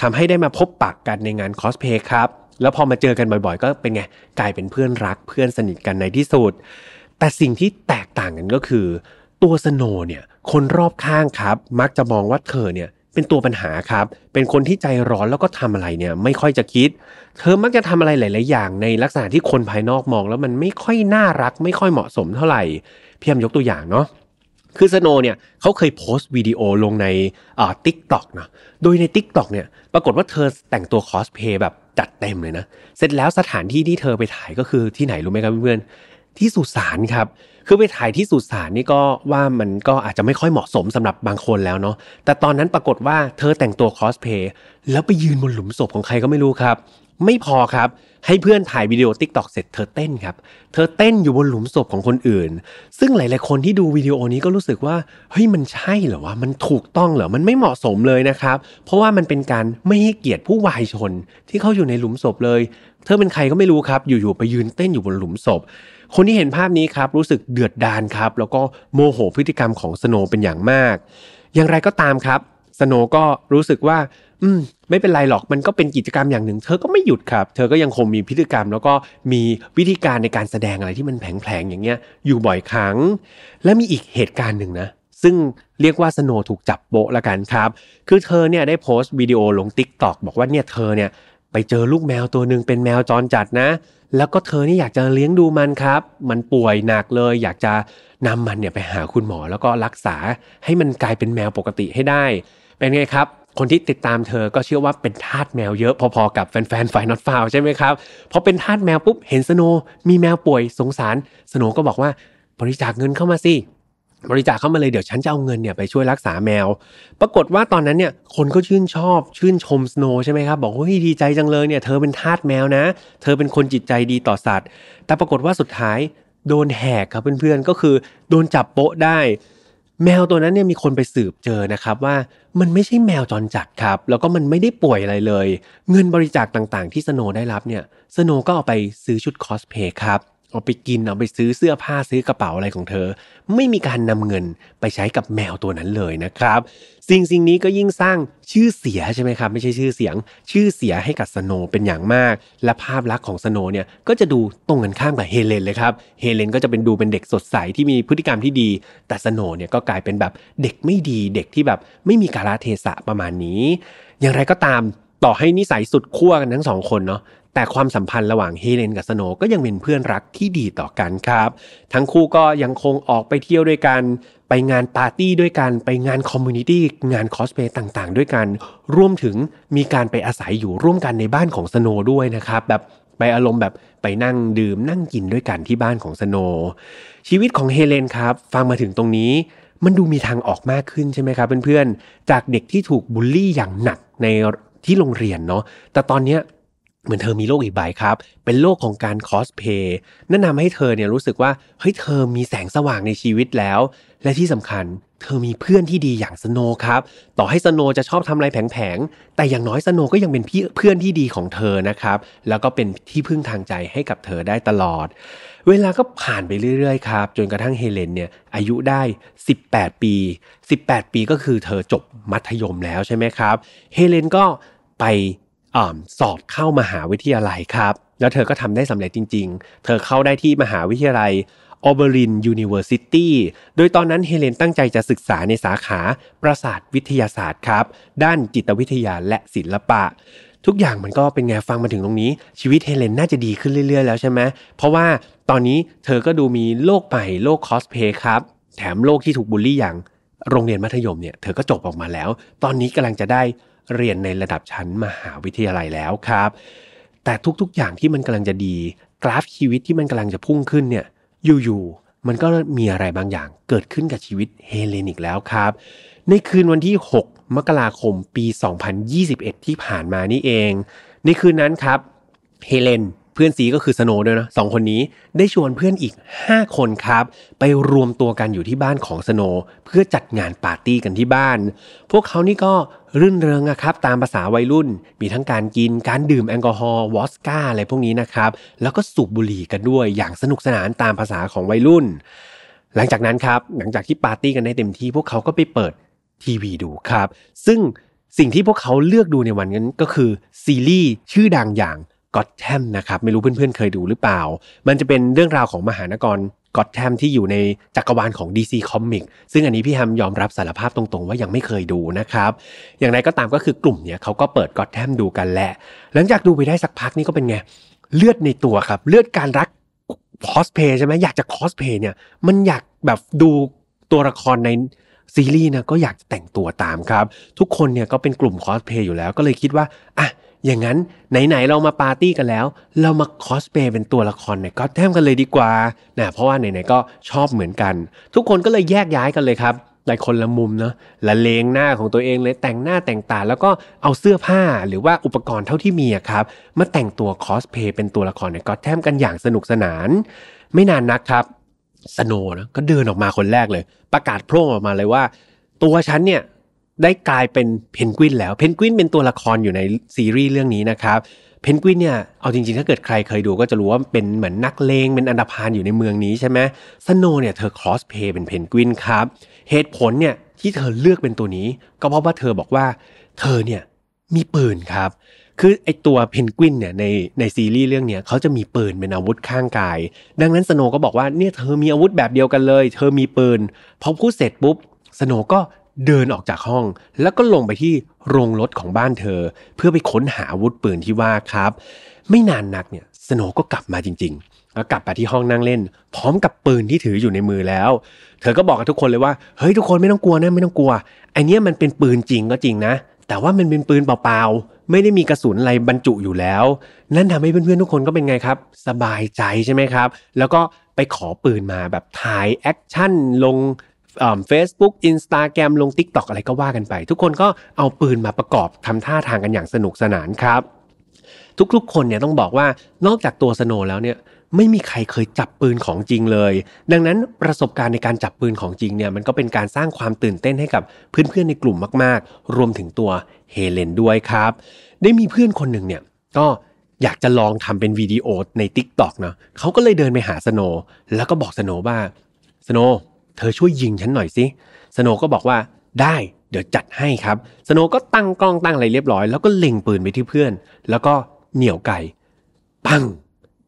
ทำให้ได้มาพบปากกันในงานคอสเพย์ครับแล้วพอมาเจอกันบ่อยๆ ก็เป็นไงกลายเป็นเพื่อนรัก เพื่อนสนิทกันในที่สุดแต่สิ่งที่แตกต่างกันก็คือตัวสโนเนี่ยคนรอบข้างครับมักจะมองว่าเธอเนี่ยเป็นตัวปัญหาครับ เป็นคนที่ใจร้อนแล้วก็ทำอะไรเนี่ยไม่ค่อยจะคิด เธอมักจะทำอะไรหลาย ๆ อย่างในลักษณะที่คนภายนอกมองแล้วมันไม่ค่อยน่ารัก ไม่ค่อยเหมาะสมเท่าไหร่เพียมยกตัวอย่างเนาะคือสโนเนี่ยเขาเคยโพสต์วิดีโอลงในอ่าทิกตอกนะโดยในทิกต o k เนี่ยปรากฏว่าเธอแต่งตัวคอสเพย์แบบจัดเต็มเลยนะเสร็จแล้วสถานที่ที่เธอไปถ่ายก็คือที่ไหนรู้ไหมครับเพื่อนที่สุสานครับคือไปถ่ายที่สุสานนี่ก็ว่ามันก็อาจจะไม่ค่อยเหมาะสมสำหรับบางคนแล้วเนาะแต่ตอนนั้นปรากฏว่าเธอแต่งตัวคอสเพย์แล้วไปยืนบนหลุมศพของใครก็ไม่รู้ครับ ไม่พอครับ ให้เพื่อนถ่ายวิดีโอติ๊กตอกเสร็จเธอเต้นครับ เธอเต้นอยู่บนหลุมศพของคนอื่น ซึ่งหลาย ๆคนที่ดูวิดีโอนี้ก็รู้สึกว่า เฮ้ยมันใช่เหรอวะมันถูกต้องเหรอมันไม่เหมาะสมเลยนะครับเพราะว่ามันเป็นการไม่ให้เกียรติผู้วายชนที่เขาอยู่ในหลุมศพเลย เธอเป็นใครก็ไม่รู้ครับ อยู่ๆไปยืนเต้นอยู่บนหลุมศพคนที่เห็นภาพนี้ครับรู้สึกเดือดดานครับแล้วก็โมโหพฤติกรรมของสโนเป็นอย่างมาก อย่างไรก็ตามครับ สโนก็รู้สึกว่า อืมไม่เป็นไรหรอกมันก็เป็นกิจกรรมอย่างหนึ่ง เธอก็ไม่หยุดครับ เธอก็ยังคงมีพฤติกรรมแล้วก็มีวิธีการในการแสดงอะไรที่มันแผลงๆอย่างเงี้ยอยู่บ่อยครั้ง และมีอีกเหตุการณ์หนึ่งนะ ซึ่งเรียกว่าสโนถูกจับโบละกันครับ คือเธอเนี่ยได้โพสต์วิดีโอลงทิกตอกบอกว่าเนี่ยเธอเนี่ยไปเจอลูกแมวตัวหนึ่งเป็นแมวจรจัดนะ แล้วก็เธอนี่อยากจะเลี้ยงดูมันครับ มันป่วยหนักเลยอยากจะนำมันเนี่ยไปหาคุณหมอแล้วก็รักษาให้มันกลายเป็นแมวปกติให้ได้ เป็นไงครับ คนที่ติดตามเธอก็เชื่อว่าเป็นทาสแมวเยอะ พอๆกับแฟนๆฝ่ายน็อตฟาวใช่ไหมครับ พอเป็นทาสแมวปุ๊บเห็นสโนมีแมวป่วยสงสารสโนก็บอกว่าบริจาคเงินเข้ามาสิบริจาคเข้ามาเลย เดี๋ยวฉันจะเอาเงินเนี่ยไปช่วยรักษาแมว ปรากฏว่าตอนนั้นเนี่ยคนก็ชื่นชอบ ชื่นชมสโนใช่ไหมครับ บอกเฮ้ยดีใจจังเลยเนี่ยเธอเป็นทาสแมวนะ เธอเป็นคนจิตใจดีต่อสัตว์ แต่ปรากฏว่าสุดท้ายโดนแหกครับเพื่อนๆ ก็คือโดนจับโปะได้ แมวตัวนั้นเนี่ยมีคนไปสืบเจอนะครับว่ามันไม่ใช่แมวจรจัดครับ แล้วก็มันไม่ได้ป่วยอะไรเลย เงินบริจาคต่างๆ ที่สโนได้รับเนี่ยสโนก็เอาไปซื้อชุดคอสเพย์ครับเอาไปกินเอาไปซื้อเสื้อผ้าซื้อกระเป๋าอะไรของเธอ ไม่มีการนำเงินไปใช้กับแมวตัวนั้นเลยนะครับ สิ่งสิ่งนี้ก็ยิ่งสร้างชื่อเสียใช่ไหมครับ ไม่ใช่ชื่อเสียงชื่อเสียให้กับสโนเป็นอย่างมาก และภาพลักษณ์ของสโนเนี่ย ก็จะดูตรงกันข้ามกับเฮเลนเลยครับเฮเลนก็จะเป็นดูเป็นเด็กสดใสที่มีพฤติกรรมที่ดี แต่สโนเนี่ยก็กลายเป็นแบบเด็กไม่ดีเด็กที่แบบไม่มีกาลเทศะประมาณนี้ อย่างไรก็ตามต่อให้นิสัยสุดขั้วกันทั้งสองคนเนาะแต่ความสัมพันธ์ระหว่างเฮเลนกับสโนก็ยังเป็นเพื่อนรักที่ดีต่อกันครับ ทั้งคู่ก็ยังคงออกไปเที่ยวด้วยกัน ไปงานปาร์ตี้ด้วยกัน ไปงานคอมมูนิตี้งานคอสเพย์ต่างๆ ด้วยกันรวมถึงมีการไปอาศัยอยู่ร่วมกันในบ้านของสโนด้วยนะครับ แบบไปอารมณ์แบบไปนั่งดื่ม นั่งกินด้วยกันที่บ้านของสโน ชีวิตของเฮเลนครับ ฟังมาถึงตรงนี้มันดูมีทางออกมากขึ้นใช่ไหมครับเพื่อนๆจากเด็กที่ถูกบูลลี่อย่างหนักในที่โรงเรียนเนาะแต่ตอนนี้เหมือนเธอมีโรคอีกใบครับ เป็นโรคของการคอสเพย์ นั่นทำให้เธอเนี่ยรู้สึกว่า เฮ้ย เธอมีแสงสว่างในชีวิตแล้ว และที่สำคัญ เธอมีเพื่อนที่ดีอย่างสโนครับ ต่อให้สโนจะชอบทำอะไรแผงๆ แต่อย่างน้อยสโนก็ยังเป็นพี่เพื่อนที่ดีของเธอนะครับ แล้วก็เป็นที่พึ่งทางใจให้กับเธอได้ตลอด เวลาก็ผ่านไปเรื่อยๆ ครับ จนกระทั่งเฮเลนเนี่ย อายุได้ 18 ปี 18 ปีก็คือเธอจบมัธยมแล้วใช่ไหมครับ เฮเลนก็ไปอสอบเข้ามหาวิทยาลัยครับแล้วเธอก็ทำได้สำเร็จจริง ๆ เธอเข้าได้ที่มหาวิทยาลัยโอเบรินยูนิเวอร์ซิตี้โดยตอนนั้นเฮเลนตั้งใจจะศึกษาในสาขาประสาทวิทยาศาสตร์ครับด้านจิตวิทยาและศิลปะ ทุกอย่างมันก็เป็นไงฟังมาถึงตรงนี้ ชีวิตเฮเลนน่าจะดีขึ้นเรื่อย ๆแล้วใช่ไหมเพราะว่าตอนนี้เธอก็ดูมีโลกใหม่โลกคอสเพย์ครับแถมโลกที่ถูกบูลลี่อย่าง โรงเรียนมัธยมเนี่ยเธอก็จบออกมาแล้ว ตอนนี้กำลังจะได้เรียนในระดับชั้นมหาวิทยาลัยแล้วครับ แต่ทุกๆอย่างที่มันกำลังจะดี กราฟชีวิตที่มันกำลังจะพุ่งขึ้นเนี่ยอยู่ๆมันก็มีอะไรบางอย่างเกิดขึ้นกับชีวิตเฮเลนิกแล้วครับ ในคืนวันที่ 6 มกราคมปี 2021 ที่ผ่านมานี่เอง ในคืนนั้นครับเฮเลนพื่อนซีก็คือสโนด้วยนะสองคนนี้ ได้ชวนเพื่อนอีก 5 คนครับ ไปรวมตัวกันอยู่ที่บ้านของสโนเพื่อจัดงานปาร์ตี้กันที่บ้าน พวกเขานี่ก็รื่นเริงอะครับตามภาษาวัยรุ่น มีทั้งการกิน การดื่มแอลกอฮอล์วอสก้าอะไรพวกนี้นะครับแล้วก็สูบบุหรี่กันด้วยอย่างสนุกสนานตามภาษาของวัยรุ่น หลังจากนั้นครับหลังจากที่ปาร์ตี้กันได้เต็มที่ พวกเขาก็ไปเปิดทีวีดูครับ ซึ่งสิ่งที่พวกเขาเลือกดูในวันนั้นก็คือ ซีรีส์ชื่อดังอย่างก็ตแทมนะครับไม่รู้เพื่อนๆเคยดูหรือเปล่า มันจะเป็นเรื่องราวของมหานครก็ตแทมที่อยู่ในจักรวาลของ DC Comic ซึ่งอันนี้พี่แฮมยอมรับสารภาพตรงๆ ว่ายังไม่เคยดูนะครับอย่างไรก็ตามก็คือกลุ่มเนี่ยเขาก็เปิดก็ตแทมดูกันแหละ หลังจากดูไปได้สักพักนี่ก็เป็นไงเลือดในตัวครับเลือดการรักคอสเพย์ใช่ไหมอยากจะคอสเพย์เนี่ยมันอยากแบบดูตัวละครในซีรีส์นะก็อยากจะแต่งตัวตามครับ ทุกคนเนี่ยก็เป็นกลุ่มคอสเพย์อยู่แล้วก็เลยคิดว่าอ่ะอย่างนั้นไหนๆเรามาปาร์ตี้กันแล้ว เรามาคอสเพย์เป็นตัวละครในก็แทมกันเลยดีกว่านะเพราะว่าไหนๆก็ชอบเหมือนกัน ทุกคนก็เลยแยกย้ายกันเลยครับหลายคนละมุมเนาะละเลงหน้าของตัวเองเลย แต่งหน้าแต่งตาแล้วก็เอาเสื้อผ้าหรือว่าอุปกรณ์เท่าที่มีครับมาแต่งตัวคอสเพย์เป็นตัวละครในก็แทมกันอย่างสนุกสนาน ไม่นานนักครับสโนนะก็เดินออกมาคนแรกเลย ประกาศโพร่งออกมาเลยว่า ตัวฉันเนี่ยได้กลายเป็นเพนกวินแล้วเพนกวินเป็นตัวละครอยู่ในซีรีส์เรื่องนี้นะครับเพนกวินเนี่ยเอาจริงๆ ถ้าเกิดใครเคยดูก็จะรู้ว่าเป็นเหมือนนักเลงเป็นอันดาพานอยู่ในเมืองนี้ใช่ไหมสโนเนี่ย เธอคลอสเพย์เป็นเพนกวินครับ เหตุผลเนี่ยที่เธอเลือกเป็นตัวนี้ก็เพราะว่าเธอบอกว่า เธอเนี่ยมีปืนครับ คือไอตัวเพนกวินเนี่ยในในซีรีส์เรื่องเนี้ยเขาจะมีปืนเป็นอาวุธข้างกาย ดังนั้นสโนก็บอกว่าเนี่ยเธอมีอาวุธแบบเดียวกันเลย เธอมีปืนพอพูดเสร็จปุ๊บสโนก็เดินออกจากห้องแล้วก็ลงไปที่โรงรถของบ้านเธอ เพื่อไปค้นหาอาวุธปืนที่ว่าครับ ไม่นานนักเนี่ยสโนก็กลับมาจริงๆแล้วกลับไปที่ห้องนั่งเล่น พร้อมกับปืนที่ถืออยู่ในมือแล้ว เธอก็บอกกับทุกคนเลยว่าเฮ้ยทุกคนไม่ต้องกลัวนะไม่ต้องกลัวไอเนี้ยมันเป็นปืนจริงก็จริงนะแต่ว่ามันเป็นปืนเปล่าๆไม่ได้มีกระสุนอะไรบรรจุอยู่แล้ว นั่นทำให้เพื่อนๆทุกคนก็เป็นไงครับ สบายใจใช่ไหมครับ แล้วก็ไปขอปืนมาแบบถ่ายแอคชั่นลงเฟซบุ๊กอินสตาแกรมลงทิกต o k อะไรก็ว่ากันไป ทุกคนก็เอาปืนมาประกอบทำท่าทางกันอย่างสนุกสนานครับ ทุกๆคนเนี่ยต้องบอกว่านอกจากตัวสโน แล้วเนี่ยไม่มีใครเคยจับปืนของจริงเลย ดังนั้นประสบการณ์ในการจับปืนของจริงเนี่ยมันก็เป็นการสร้างความตื่นเต้นให้กับเพื่อนๆในกลุ่มมากๆ รวมถึงตัวเฮเลน ด้วยครับ ได้มีเพื่อนคนหนึ่งเนี่ยก็อยากจะลองทำเป็นวิดีโอใน t ิ k t o k เนาะเขาก็เลยเดินไปหาสโนแล้วก็บอกสโนว่าสโนเธอช่วยยิงฉันหน่อยสิสโนก็บอกว่าได้ เดี๋ยวจัดให้ครับสโนก็ตั้งกล้องตั้งอะไรเรียบร้อยแล้วก็เล็งปืนไปที่เพื่อน แล้วก็เหนี่ยวไก่ปัง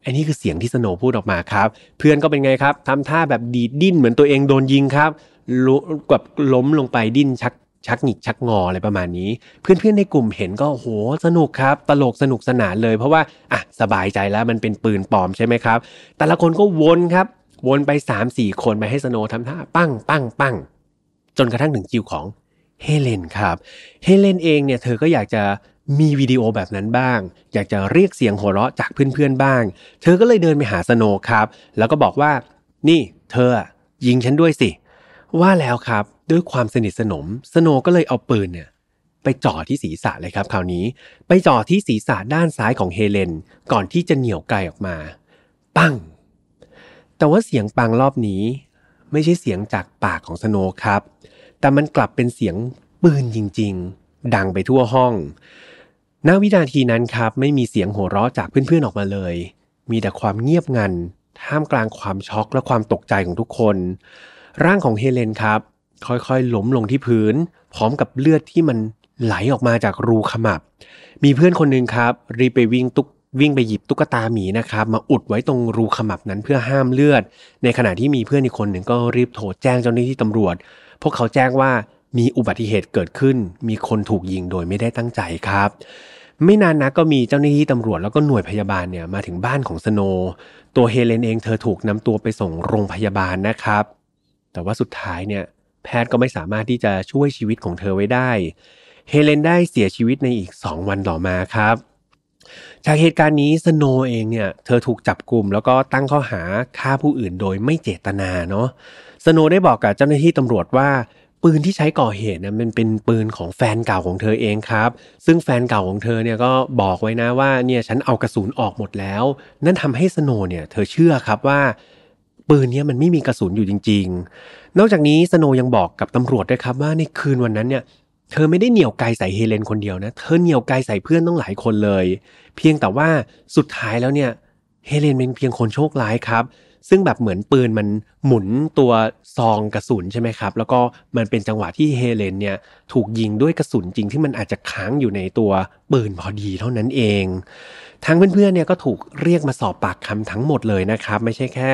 อันนี้คือเสียงที่สโนพูดออกมาครับ เพื่อนก็เป็นไงครับ ทำท่าแบบดีดดิ้นเหมือนตัวเองโดนยิงครับกบบล้มลงไปดิ้นชักชักหงิกชักงออะไรประมาณนี้ เพื่อนๆในกลุ่มเห็นก็โห สนุกครับ ตลกสนุกสนานเลย เพราะว่า อ่ะสบายใจแล้วมันเป็นปืนปลอมใช่ไหมครับ แต่ละคนก็วนครับวนไปสามสี่คนไปให้สโนทำท่าปั้งปั้งปั้งจนกระทั่งถึงคิวของเฮเลนครับเฮเลนเองเนี่ยเธอก็อยากจะมีวิดีโอแบบนั้นบ้าง อยากจะเรียกเสียงหัวเราะจากเพื่อนๆบ้าง เธอก็เลยเดินไปหาสโนครับแล้วก็บอกว่านี่ เธอยิงฉันด้วยสิ ว่าแล้วครับด้วยความสนิทสนมสโนก็เลยเอาปืนเนี่ยไปจ่อที่ศีรษะเลยครับคราวนี้ไปจ่อที่ศีรษะด้านซ้ายของเฮเลน ก่อนที่จะเหนี่ยวไกลออกมา ปั้งแต่ว่าเสียงปังรอบนี้ไม่ใช่เสียงจากปากของสโนครับ แต่มันกลับเป็นเสียงปืนจริงๆดังไปทั่วห้อง ณ วินาทีนั้นครับ ไม่มีเสียงหัวเราะจากเพื่อนๆออกมาเลย มีแต่ความเงียบงันท่ามกลางความช็อกและความตกใจของทุกคน ร่างของเฮเลนครับ ค่อยๆล้มลงที่พื้น พร้อมกับเลือดที่มันไหลออกมาจากรูขมับ มีเพื่อนคนหนึ่งครับรีบไปวิ่งตุกวิ่งไปหยิบตุ๊กตาหมีนะครับ มาอุดไว้ตรงรูขมับนั้นเพื่อห้ามเลือด ในขณะที่มีเพื่อนอีกคนหนึ่งก็รีบโทรแจ้งเจ้าหน้าที่ตำรวจ พวกเขาแจ้งว่ามีอุบัติเหตุเกิดขึ้น มีคนถูกยิงโดยไม่ได้ตั้งใจครับ ไม่นานนะก็มีเจ้าหน้าที่ตำรวจแล้วก็หน่วยพยาบาลเนี่ยมาถึงบ้านของสโน ตัวเฮเลนเองเธอถูกนำตัวไปส่งโรงพยาบาลนะครับ แต่ว่าสุดท้ายเนี่ย แพทย์ก็ไม่สามารถที่จะช่วยชีวิตของเธอไว้ได้ เฮเลนได้เสียชีวิตในอีก 2 วันต่อมาครับจากเหตุการณ์นี้สโนเองเนี่ยเธอถูกจับกลุ่มแล้วก็ตั้งข้อหาฆ่าผู้อื่นโดยไม่เจตนาเนาะ สโนได้บอกกับเจ้าหน้าที่ตำรวจว่าปืนที่ใช้ก่อเหตุเนี่ยมันเป็นปืนของแฟนเก่าของเธอเองครับซึ่งแฟนเก่าของเธอเนี่ยก็บอกไว้นะว่าเนี่ยฉันเอากระสุนออกหมดแล้ว นั่นทำให้สโนเนี่ยเธอเชื่อครับว่า ปืนเนี่ยมันไม่มีกระสุนอยู่จริง ๆ นอกจากนี้สโนยังบอกกับตำรวจด้วยครับว่าในคืนวันนั้นเนี่ยเธอไม่ได้เหนี่ยวไกลใส่เฮเลนคนเดียวนะ เธอเหนี่ยวไกลใส่เพื่อนต้องหลายคนเลย เพียงแต่ว่าสุดท้ายแล้วเนี่ย เฮเลนเป็นเพียงคนโชคร้ายครับ ซึ่งแบบเหมือนปืนมันหมุนตัว ซองกระสุนใช่ไหมครับ แล้วก็มันเป็นจังหวะที่เฮเลนเนี่ยถูกยิงด้วยกระสุนจริงที่มันอาจจะค้างอยู่ในตัวปืนพอดีเท่านั้นเอง ทั้งเพื่อนๆเนี่ยก็ถูกเรียกมาสอบปากคำทั้งหมดเลยนะครับ ไม่ใช่แค่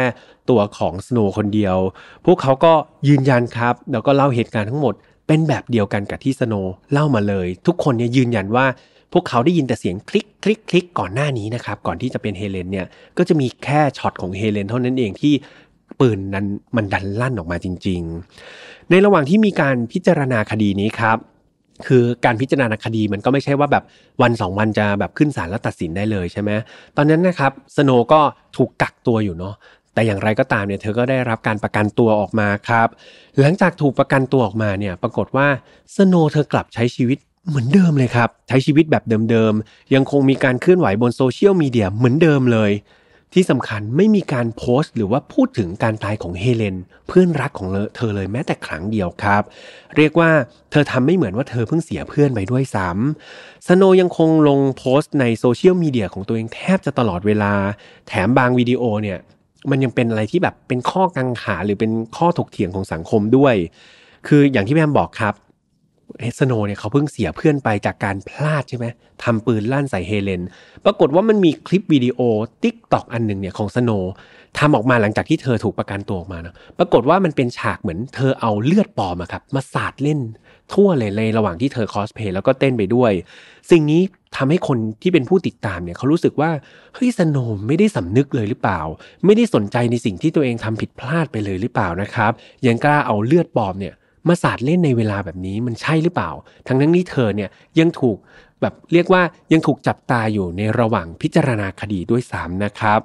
ตัวของสโนว์คนเดียว พวกเขาก็ยืนยันครับ แล้วก็เล่าเหตุการณ์ทั้งหมดเป็นแบบเดียวกันกับที่สโนเล่ามาเลย ทุกคนเนี่ยยืนยันว่า พวกเขาได้ยินแต่เสียงคลิกคลิกคลิกก่อนหน้านี้นะครับก่อนที่จะเป็นเฮเลนเนี่ยก็จะมีแค่ช็อตของเฮเลนเท่านั้นเองที่ปืนนั้นมันดันลั่นออกมาจริง ๆ ในระหว่างที่มีการพิจารณาคดีนี้ครับ คือการพิจารณาคดีมันก็ไม่ใช่ว่าแบบวันสองวันจะแบบขึ้นศาลแล้วตัดสินได้เลยใช่ไหมตอนนั้นนะครับสโนก็ถูกกักตัวอยู่เนาะแต่อย่างไรก็ตามเนี่ยเธอก็ได้รับการประกันตัวออกมาครับ หลังจากถูกประกันตัวออกมาเนี่ย ปรากฏว่าสโนเธอกลับใช้ชีวิตเหมือนเดิมเลยครับ ใช้ชีวิตแบบเดิมๆ ยังคงมีการเคลื่อนไหวบนโซเชียลมีเดียเหมือนเดิมเลย ที่สำคัญไม่มีการโพสต์ หรือว่าพูดถึงการตายของเฮเลน เพื่อนรักของเธอเลยแม้แต่ครั้งเดียวครับ เรียกว่า เธอทำไม่เหมือนว่าเธอเพิ่งเสียเพื่อนไปด้วยซ้ำสโนยังคงลงโพสต์ในโซเชียลมีเดียของตัวเองแทบจะตลอดเวลา แถมบางวิดีโอเนี่ยมันยังเป็นอะไรที่แบบเป็นข้อกังขาหรือเป็นข้อถกเถียงของสังคมด้วย คืออย่างที่แม่บอกครับเฮสโนเนี่ยเขาเพิ่งเสียเพื่อนไปจากการพลาดใช่ไหมทำปืนลั่นใส่เฮเลน ปรากฏว่ามันมีคลิปวิดีโอติ๊กตอกอันหนึ่งเนี่ยของสโนทำออกมาหลังจากที่เธอถูกประกันตัวออกมานะ ปรากฏว่ามันเป็นฉากเหมือนเธอเอาเลือดปอมอะครับมาสาดเล่นทั่วเลยในระหว่างที่เธอคอสเพย์แล้วก็เต้นไปด้วย สิ่งนี้ทำให้คนที่เป็นผู้ติดตามเนี่ยเขารู้สึกว่าเฮ้ยสนมไม่ได้สำนึกเลยหรือเปล่า ไม่ได้สนใจในสิ่งที่ตัวเองทำผิดพลาดไปเลยหรือเปล่านะครับ ยังกล้าเอาเลือดปลอมเนี่ยมาสาดเล่นในเวลาแบบนี้มันใช่หรือเปล่า ทั้งนั้นนี้เธอเนี่ยยังถูกแบบเรียกว่ายังถูกจับตาอยู่ในระหว่างพิจารณาคดีด้วยซ้ำนะครับ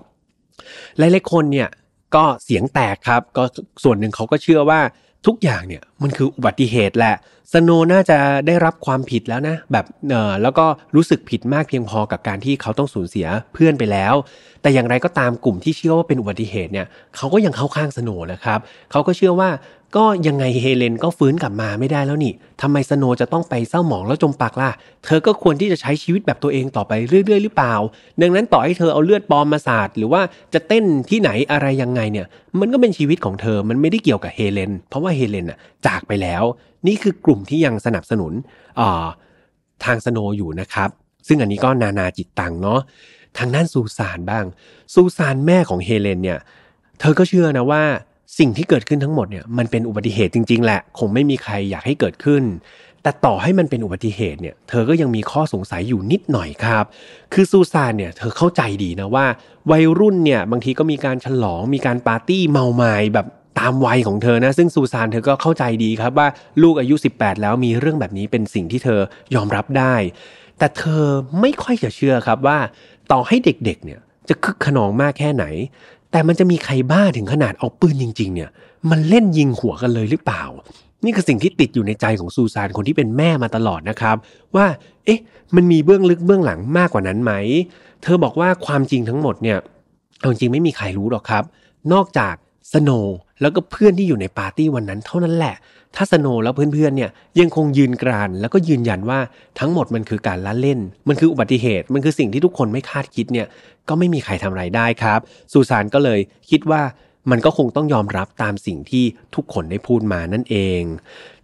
หลายๆคนเนี่ยก็เสียงแตกครับก็ส่วนหนึ่งเขาก็เชื่อว่าทุกอย่างเนี่ยมันคืออุบัติเหตุแหละสโนน่าจะได้รับความผิดแล้วนะแบบเออแล้วก็รู้สึกผิดมากเพียงพอกับการที่เขาต้องสูญเสียเพื่อนไปแล้ว แต่อย่างไรก็ตามกลุ่มที่เชื่อว่าเป็นอุบัติเหตุเนี่ยเขาก็ยังเข้าข้างสโนนะครับเขาก็เชื่อว่าก็ยังไงเฮเลนก็ฟื้นกลับมาไม่ได้แล้วนี่ทำไมสโนจะต้องไปเศร้าหมองแล้วจมปากล่ะเธอก็ควรที่จะใช้ชีวิตแบบตัวเองต่อไปเรื่อยๆหรือเปล่าดังนั้นต่อให้เธอเอาเลือดปลอมมาสาดหรือว่าจะเต้นที่ไหนอะไรยังไงเนี่ย มันก็เป็นชีวิตของเธอมันไม่ได้เกี่ยวกับเฮเลนเพราะว่าเฮเลนอะจากไปแล้วนี่คือกลุ่มที่ยังสนับสนุนทางสโนอยู่นะครับ ซึ่งอันนี้ก็นานาจิตตังเนาะทางด้านซูซานบ้างซูซานแม่ของเฮเลนเนี่ยเธอก็เชื่อนะว่าสิ่งที่เกิดขึ้นทั้งหมดเนี่ยมันเป็นอุบัติเหตุจริงๆแหละคงไม่มีใครอยากให้เกิดขึ้น แต่ต่อให้มันเป็นอุบัติเหตุเนี่ยเธอก็ยังมีข้อสงสัยอยู่นิดหน่อยครับ คือซูซานเนี่ยเธอเข้าใจดีนะว่า วัยรุ่นเนี่ยบางทีก็มีการฉลองมีการปาร์ตี้เมาไม่้แบบตามวัยของเธอนะซึ่งซูซานเธอก็เข้าใจดีครับว่าลูกอายุ 18 แล้วมีเรื่องแบบนี้เป็นสิ่งที่เธอยอมรับได้ แต่เธอไม่ค่อยจะเชื่อครับว่า ต่อให้เด็กๆ เนี่ยจะคึกขนองมากแค่ไหน แต่มันจะมีใครบ้าถึงขนาดเอาปืนจริง ๆ เนี่ยมันเล่นยิงหัวกันเลยหรือเปล่า นี่คือสิ่งที่ติดอยู่ในใจของซูซานคนที่เป็นแม่มาตลอดนะครับ ว่าเอ๊ะ มันมีเบื้องลึกเบื้องหลังมากกว่านั้นไหมเธอบอกว่าความจริงทั้งหมดเนี่ยเอาจริงไม่มีใครรู้หรอกครับ นอกจากสโน แล้วก็เพื่อนที่อยู่ในปาร์ตี้วันนั้นเท่านั้นแหละ ถ้าสโนแล้วเพื่อนๆเนี่ยยังคงยืนกราน แล้วก็ยืนยันว่าทั้งหมดมันคือการละเล่น มันคืออุบัติเหตุ มันคือสิ่งที่ทุกคนไม่คาดคิดเนี่ย ก็ไม่มีใครทำอะไรได้ครับ สุสานก็เลยคิดว่ามันก็คงต้องยอมรับตามสิ่งที่ทุกคนได้พูดมานั่นเอง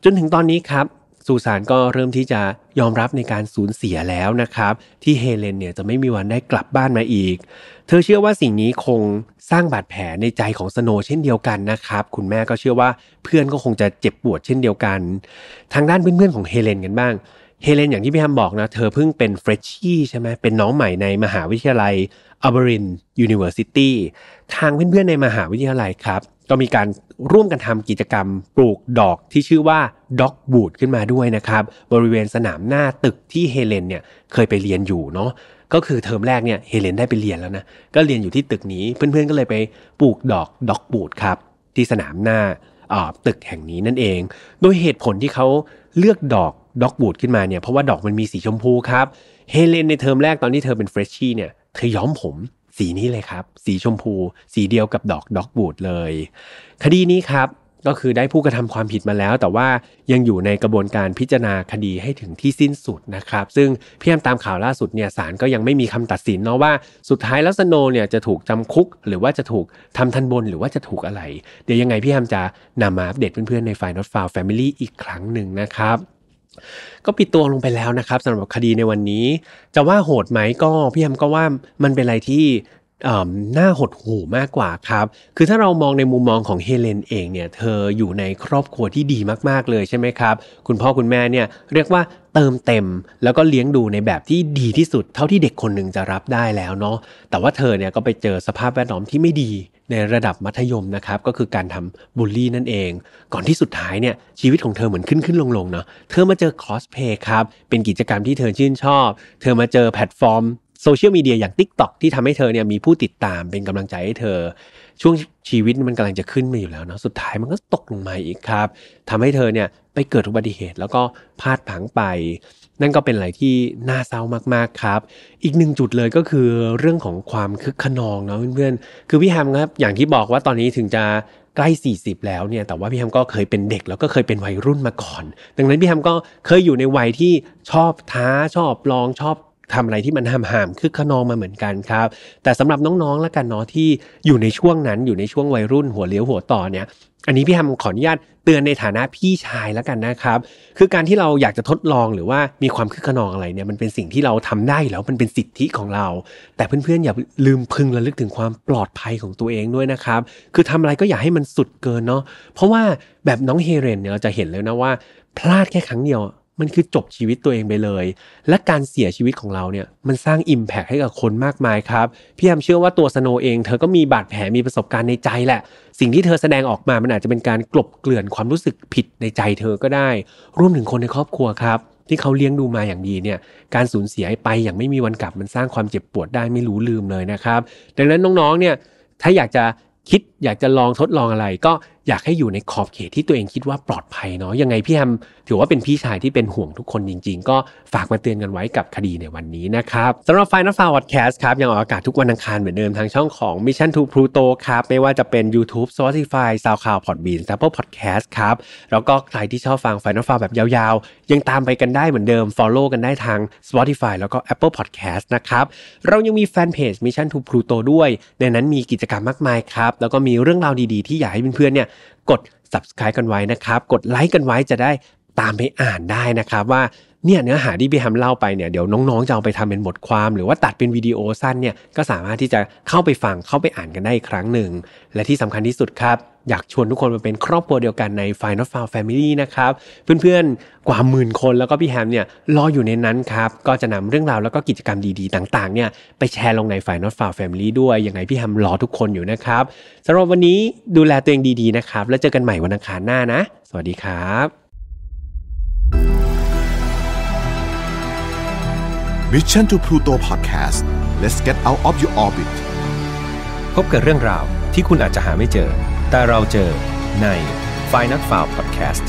จนถึงตอนนี้ครับสุสานก็เริ่มที่จะยอมรับในการสูญเสียแล้วนะครับ ที่เฮเลนเนี่ยจะไม่มีวันได้กลับบ้านมาอีก เธอเชื่อว่าสิ่งนี้คงสร้างบาดแผลในใจของสโนเช่นเดียวกันนะครับคุณแม่ก็เชื่อว่าเพื่อนก็คงจะเจ็บปวดเช่นเดียวกัน ทางด้านเพื่อนๆของเฮเลนกันบ้าง เฮเลนอย่างที่พี่ฮัมบอกนะ เธอเพิ่งเป็นเฟรชชี่ใช่ไหมเป็นน้องใหม่ในมหาวิทยาลัยอเบรินยูนิเวอร์ซิตี้ทางเพื่อนๆในมหาวิทยาลัยครับก็มีการร่วมกันทำกิจกรรมปลูกดอกที่ชื่อว่าด็อกบูดขึ้นมาด้วยนะครับบริเวณสนามหน้าตึกที่เฮเลนเนี่ยเคยไปเรียนอยู่เนาะก็คือเทอมแรกเนี่ยเฮเลนได้ไปเรียนแล้วนะก็เรียนอยู่ที่ตึกนี้เพื่อนๆก็เลยไปปลูกดอกด็อกบูดครับที่สนามหน้าตึกแห่งนี้นั่นเอง โดยเหตุผลที่เขาเลือกดอกด็อกบูดขึ้นมาเนี่ยเพราะว่าดอกมันมีสีชมพูครับเฮเลนในเทอมแรกตอนที่เธอเป็นเฟรชชี่เนี่ยเธอย้อมผมสีนี้เลยครับ สีชมพูสีเดียวกับดอกด็อกบูดเลยคดีนี้ครับก็คือได้ผู้กระทำความผิดมาแล้ว แต่ว่ายังอยู่ในกระบวนการพิจารณาคดีให้ถึงที่สิ้นสุดนะครับ ซึ่งเพียมตามข่าวล่าสุดเนี่ยศาลก็ยังไม่มีคำตัดสินเนาะว่าสุดท้ายลัสโนเนี่ยจะถูกจำคุกหรือว่าจะถูกทำทันบนหรือว่าจะถูกอะไร เดี๋ยวยังไงพี่แฮมจะนำมาอัปเดตเพื่อนๆในไฟล์นอตฟาวแฟมิลี่อีกครั้งหนึ่งนะครับก็ปิดตัวลงไปแล้วนะครับสำหรับคดีในวันนี้ จะว่าโหดไหมก็พี่แฮมก็ว่ามันเป็นอะไรที่น่าหดหู่มากกว่าครับ คือถ้าเรามองในมุมมองของเฮเลนเองเนี่ย เธออยู่ในครอบครัวที่ดีมาก ๆ เลยใช่ไหมครับ คุณพ่อคุณแม่เนี่ยเรียกว่าเติมเต็ม แล้วก็เลี้ยงดูในแบบที่ดีที่สุด เท่าที่เด็กคนหนึ่งจะรับได้แล้วเนาะ แต่ว่าเธอเนี่ยก็ไปเจอสภาพแวดล้อมที่ไม่ดีในระดับมัธยมนะครับ ก็คือการทำบูลลี่นั่นเอง ก่อนที่สุดท้ายเนี่ยชีวิตของเธอเหมือนขึ้นขึ้นลงลงเนาะ เธอมาเจอคอสเพย์ครับ เป็นกิจกรรมที่เธอชื่นชอบ เธอมาเจอแพลตฟอร์มโซเชียลมีเดียอย่าง Tik t o อกที่ทำให้เธอเนี่ยมีผู้ติดตามเป็นกำลังใจให้เธอ ช่วงชีวิตมันกำลังจะขึ้นมาอยู่แล้วเนาะสุดท้ายมันก็ตกลงมาอีกครับทำให้เธอเนี่ยไปเกิดอุบัติเหตุแล้วก็พลาดผังไป นั่นก็เป็นอะไรที่น่าเศร้ามาก ๆ ครับ อีกหนึ่งจุดเลยก็คือเรื่องของความคึกขนองเนาะเพื่อนๆ คือพี่แฮมครับ อย่างที่บอกว่าตอนนี้ถึงจะใกล้ 40 แล้วเนี่ยแต่ว่าพี่แฮมก็เคยเป็นเด็กแล้วก็เคยเป็นวัยรุ่นมาก่อน ดังนั้นพี่แฮมก็เคยอยู่ในวัยที่ชอบท้าชอบลองชอบทำอะไรที่มันห้ามห้ามคึกขนองมาเหมือนกันครับแต่สำหรับน้องๆแล้วกันเนาะที่อยู่ในช่วงนั้นอยู่ในช่วงวัยรุ่นหัวเลี้ยวหัวต่อเนี่ยอันนี้พี่ทำขออนุญาตเตือนในฐานะพี่ชายแล้วกันนะครับ คือการที่เราอยากจะทดลองหรือว่ามีความคึกขนองอะไรเนี่ยมันเป็นสิ่งที่เราทำได้แล้วมันเป็นสิทธิของเรา แต่เพื่อนๆอย่าลืมพึงระลึกถึงความปลอดภัยของตัวเองด้วยนะครับ คือทำอะไรก็อย่าให้มันสุดเกินเนาะเพราะว่าแบบน้องเฮเรนเนี่ยเราจะเห็นเลยนะว่า พลาดแค่ครั้งเดียวมันคือจบชีวิตตัวเองไปเลย และการเสียชีวิตของเราเนี่ยมันสร้างอิมแพกให้กับคนมากมายครับพี่แอมเชื่อว่าตัวสโนเอง เธอก็มีบาดแผลมีประสบการณ์ในใจแหละ สิ่งที่เธอแสดงออกมา มันอาจจะเป็นการกลบเกลื่อนความรู้สึกผิดในใจเธอก็ได้รวมถึงคนในครอบครัวครับ ที่เขาเลี้ยงดูมาอย่างดีเนี่ยการสูญเสียไปอย่างไม่มีวันกลับ มันสร้างความเจ็บปวดได้ไม่รู้ลืมเลยนะครับดังนั้นน้องๆเนี่ยถ้าอยากจะคิดอยากจะลองทดลองอะไรก็อยากให้อยู่ในขอบเขตที่ตัวเองคิดว่าปลอดภัยเนาะยังไงพี่แฮม ถือว่าเป็นพี่ชายที่เป็นห่วงทุกคนจริงๆ ก็ฝากมาเตือนกันไว้กับคดีในวันนี้นะครับสำหรับ f i น a ฟาวด์แคสต์ครับยังออกอากาศทุกวันอังคาร เหมือนเดิมทางช่องของ Mission to Pluto ครับไม่ว่าจะเป็น YouTube Spotify SoundCloud Podbean Apple Podcast ครับแล้วก็ใครที่ชอบฟังฟน์นั f ฟา r แบบยาวๆ ยังตามไปกันได้เหมือนเดิม Follow กันได้ทาง Spotify แล้วก็ Apple Podcast นะครับเรายังมีแฟนเพจ Mission to Pluto ด้วย ในนั้นมีกิจกรรมมากมายครับแล้วก็มีเรื่องราวดีๆ ที่อยากให้เพื่อนๆเนี่ยกด subscribe กันไว้นะครับ กดไลค์กันไว้จะได้ตามไปอ่านได้นะครับ ว่าเนี่ยเนื้อหาที่พี่แฮมเล่าไปเนี่ยเดี๋ยวน้องๆ จะเอาไปทำเป็นบทความ หรือว่าตัดเป็นวิดีโอสั้นเนี่ยก็สามารถที่จะเข้าไปฟังเข้าไปอ่านกันได้อีกครั้งหนึ่ง และที่สำคัญที่สุดครับอยากชวนทุกคนมาเป็นครอบครัวเดียวกันใน f i n a l f าวแ Family นะครับเพื่อนๆ กว่าหมื่นคนแล้วก็พี่แฮมเนี่ยรออยู่ในนั้นครับก็จะนำเรื่องราวแล้วก็กิจกรรมดีๆต่าง ๆเนี่ยไปแชร์ลงใน f i n a l f าวแ Family ด้วยยังไงพี่แฮมรอทุกคนอยู่นะครับสำหรับวันนี้ดูแลตัวเองดีๆนะครับแล้วเจอกันใหม่วันอังคารหน้านะ สวัสดีครับ Mission to Pluto Podcast let's get out of your orbit พบกับเรื่องราวที่คุณอาจจะหาไม่เจอ แต่เราเจอใน f i n a l f i l e Podcast